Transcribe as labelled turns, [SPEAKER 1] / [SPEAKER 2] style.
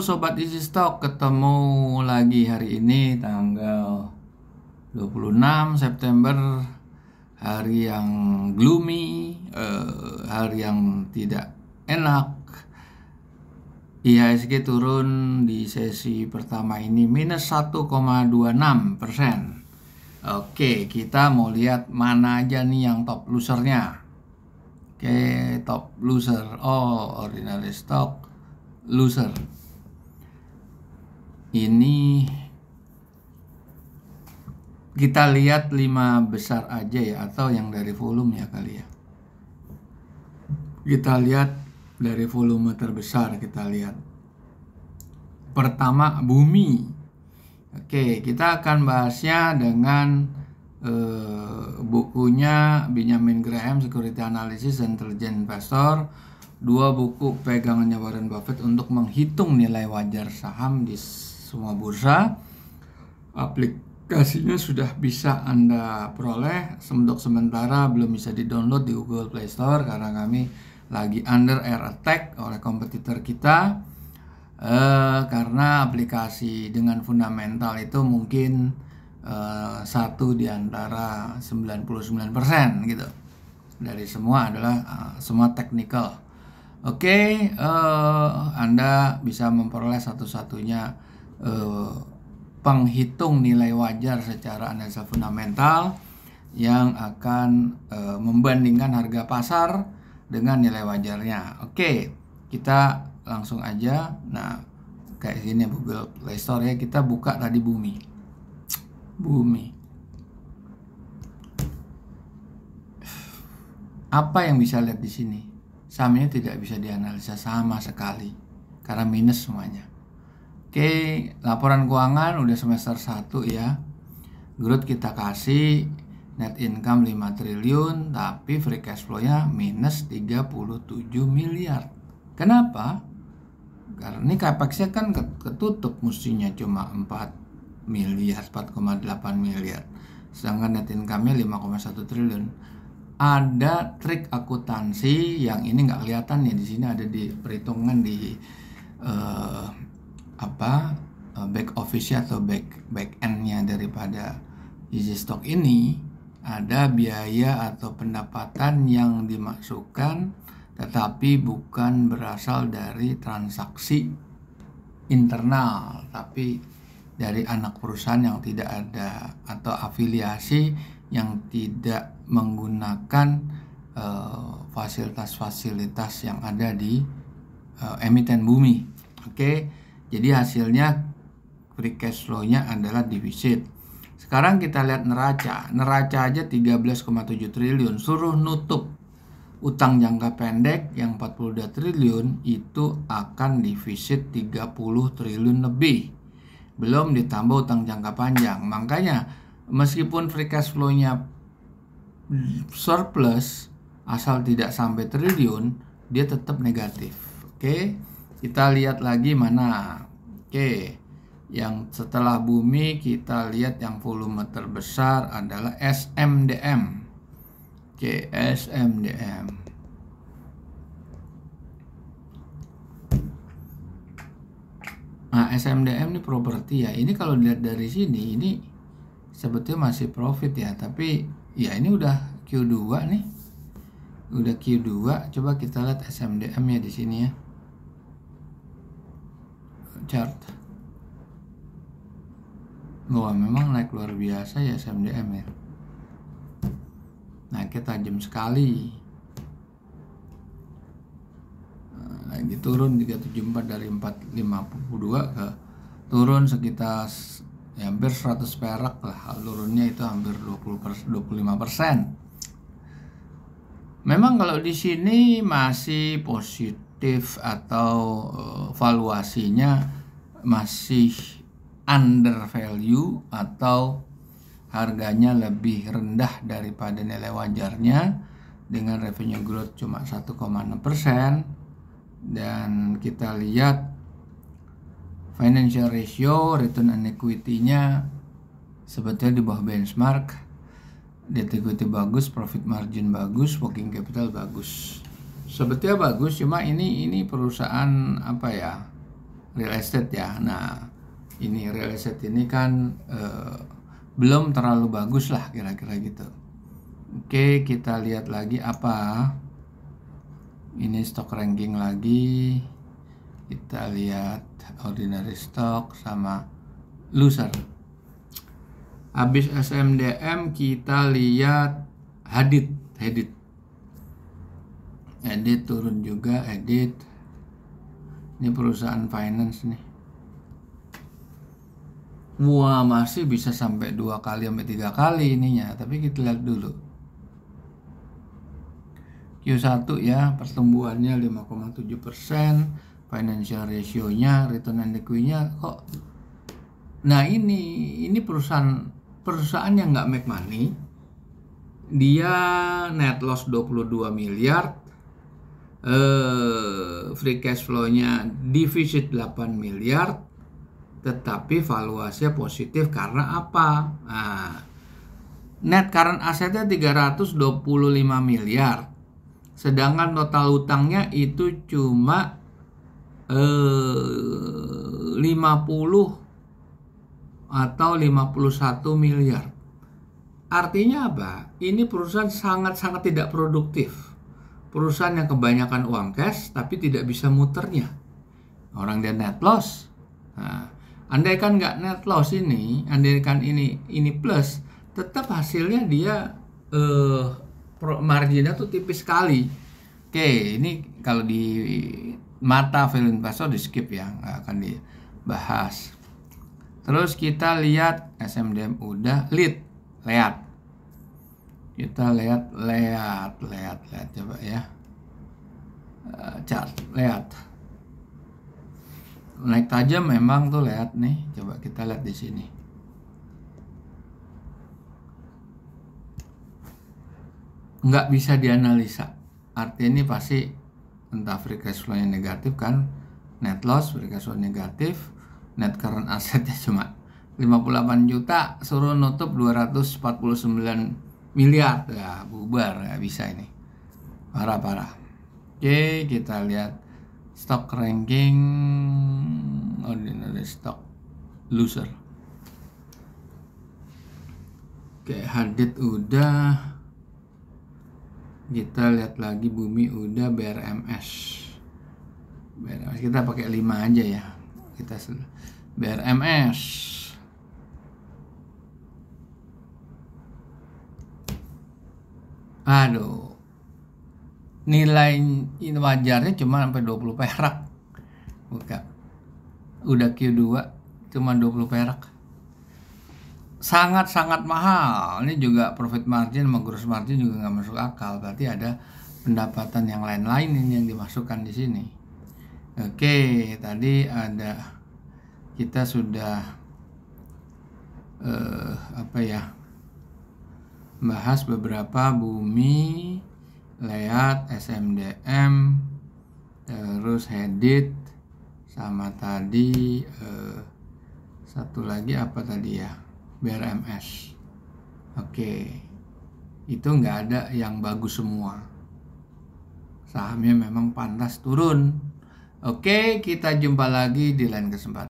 [SPEAKER 1] Sobat Easy Stock ketemu lagi hari ini tanggal 26 September Hari yang gloomy, eh, hari yang tidak enak e IHSG turun di sesi pertama ini minus 1,26 persen Oke, kita mau lihat mana aja nih yang top losernya Oke, top loser, oh ordinary stock loser ini kita lihat lima besar aja ya atau yang dari volume ya kali ya kita lihat dari volume terbesar kita lihat pertama bumi oke kita akan bahasnya dengan eh, bukunya Benjamin Graham Security Analysis and Intelligent Investor dua buku pegangannya Warren Buffett untuk menghitung nilai wajar saham di semua bursa. Aplikasinya sudah bisa Anda peroleh, untuk sementara belum bisa di-download di Google Play Store karena kami lagi under air attack oleh kompetitor kita. Uh, karena aplikasi dengan fundamental itu mungkin uh, satu di antara 99% gitu. Dari semua adalah uh, semua technical. Oke, okay, uh, Anda bisa memperoleh satu-satunya eh, penghitung nilai wajar secara analisa fundamental yang akan eh, membandingkan harga pasar dengan nilai wajarnya. Oke, kita langsung aja. Nah, kayak gini Google Play Store ya, kita buka tadi bumi. Bumi. apa yang bisa lihat di sini? Sahamnya tidak bisa dianalisa sama sekali karena minus semuanya. Oke, laporan keuangan udah semester 1 ya. Growth kita kasih net income 5 triliun, tapi free cash flow-nya minus 37 miliar. Kenapa? Karena ini capex-nya kan ketutup mestinya cuma 4 miliar, 4,8 miliar. Sedangkan net income-nya 5,1 triliun ada trik akuntansi yang ini nggak kelihatan ya di sini ada di perhitungan di uh, apa eh, back office atau back back endnya daripada easy stock ini ada biaya atau pendapatan yang dimasukkan tetapi bukan berasal dari transaksi internal tapi dari anak perusahaan yang tidak ada atau afiliasi yang tidak menggunakan eh, fasilitas-fasilitas uh, yang ada di uh, emiten bumi. Oke. Okay? Jadi hasilnya free cash flow-nya adalah defisit. Sekarang kita lihat neraca. Neraca aja 13,7 triliun. Suruh nutup utang jangka pendek yang 42 triliun itu akan defisit 30 triliun lebih. Belum ditambah utang jangka panjang. Makanya meskipun free cash flow-nya surplus asal tidak sampai triliun, dia tetap negatif. Oke. Okay? Kita lihat lagi mana. Oke. Yang setelah bumi kita lihat yang volume terbesar adalah SMDM. Oke, SMDM. Nah, SMDM ini properti ya. Ini kalau dilihat dari sini, ini sebetulnya masih profit ya. Tapi ya ini udah Q2 nih. Udah Q2. Coba kita lihat SMDM ya di sini ya chart Wah memang naik luar biasa ya SMDM ya Naiknya tajam sekali nah, Lagi turun 374 dari 452 ke Turun sekitar ya hampir 100 perak lah Turunnya itu hampir 20 pers 25 persen Memang kalau di sini masih positif atau eh, valuasinya masih under value atau harganya lebih rendah daripada nilai wajarnya dengan revenue growth cuma 1,6% dan kita lihat financial ratio return on equity-nya sebetulnya di bawah benchmark debt equity bagus profit margin bagus working capital bagus sebetulnya bagus cuma ini ini perusahaan apa ya real estate ya. Nah, ini real estate ini kan uh, belum terlalu bagus lah kira-kira gitu. Oke, kita lihat lagi apa. Ini stock ranking lagi. Kita lihat ordinary stock sama loser. Habis SMDM kita lihat Hadid, Hadid. Edit turun juga, edit ini perusahaan finance nih Wah masih bisa sampai dua kali sampai tiga kali ininya tapi kita lihat dulu Q1 ya pertumbuhannya 5,7 persen financial ratio-nya return on equity-nya kok nah ini ini perusahaan perusahaan yang nggak make money dia net loss 22 miliar eh, free cash flow-nya defisit 8 miliar tetapi valuasinya positif karena apa? Nah, net current asset-nya 325 miliar sedangkan total utangnya itu cuma eh, 50 atau 51 miliar artinya apa? ini perusahaan sangat-sangat tidak produktif perusahaan yang kebanyakan uang cash tapi tidak bisa muternya. Orang dia net loss. Nah, andaikan nggak net loss ini, andaikan ini ini plus, tetap hasilnya dia eh, marginnya tuh tipis sekali. Oke, ini kalau di mata value investor di skip ya, nggak akan dibahas. Terus kita lihat SMDM udah lead, lihat kita lihat lihat lihat lihat coba ya uh, chart lihat naik tajam memang tuh lihat nih coba kita lihat di sini nggak bisa dianalisa artinya ini pasti entah free cash flow yang negatif kan net loss free cash flow negatif net current assetnya cuma 58 juta suruh nutup 249 miliar ya bubar nggak bisa ini parah parah oke kita lihat stock ranking oh ini ada stock loser oke hadit udah kita lihat lagi bumi udah BRMS BRMS kita pakai 5 aja ya kita BRMS Aduh. Nilai wajarnya cuma sampai 20 perak. Buka. Udah Q2 cuma 20 perak. Sangat-sangat mahal. Ini juga profit margin sama gross margin juga nggak masuk akal. Berarti ada pendapatan yang lain-lain ini yang dimasukkan di sini. Oke, tadi ada kita sudah eh, apa ya? membahas beberapa bumi, layout, SMDM, terus edit sama tadi eh, satu lagi apa tadi ya, BRMS. Oke, okay. itu nggak ada yang bagus semua. Sahamnya memang pantas turun. Oke, okay, kita jumpa lagi di lain kesempatan.